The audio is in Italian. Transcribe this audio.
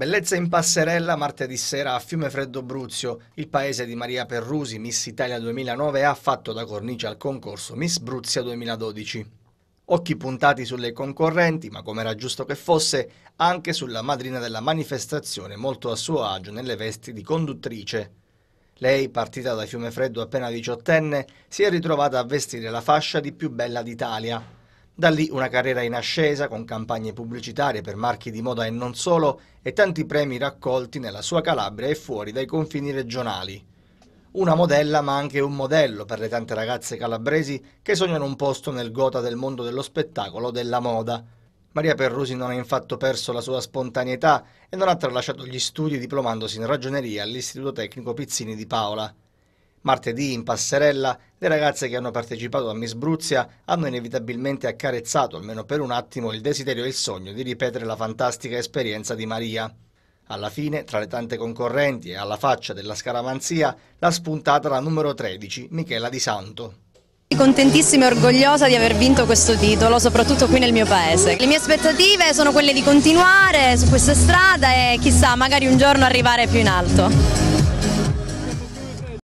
Bellezza in passerella martedì sera a Fiume Freddo Bruzio. Il paese di Maria Perrusi, Miss Italia 2009, ha fatto da cornice al concorso Miss Bruzia 2012. Occhi puntati sulle concorrenti, ma come era giusto che fosse, anche sulla madrina della manifestazione, molto a suo agio nelle vesti di conduttrice. Lei, partita da Fiume Freddo appena diciottenne, si è ritrovata a vestire la fascia di più bella d'Italia. Da lì una carriera in ascesa con campagne pubblicitarie per marchi di moda e non solo e tanti premi raccolti nella sua Calabria e fuori dai confini regionali. Una modella ma anche un modello per le tante ragazze calabresi che sognano un posto nel gota del mondo dello spettacolo della moda. Maria Perrusi non ha infatti perso la sua spontaneità e non ha tralasciato gli studi diplomandosi in ragioneria all'Istituto Tecnico Pizzini di Paola. Martedì in passerella le ragazze che hanno partecipato a Miss Bruzia hanno inevitabilmente accarezzato, almeno per un attimo, il desiderio e il sogno di ripetere la fantastica esperienza di Maria. Alla fine, tra le tante concorrenti e alla faccia della scaramanzia, l'ha spuntata la numero 13, Michela Di Santo contentissima e orgogliosa di aver vinto questo titolo, soprattutto qui nel mio paese. Le mie aspettative sono quelle di continuare su questa strada e chissà, magari un giorno arrivare più in alto.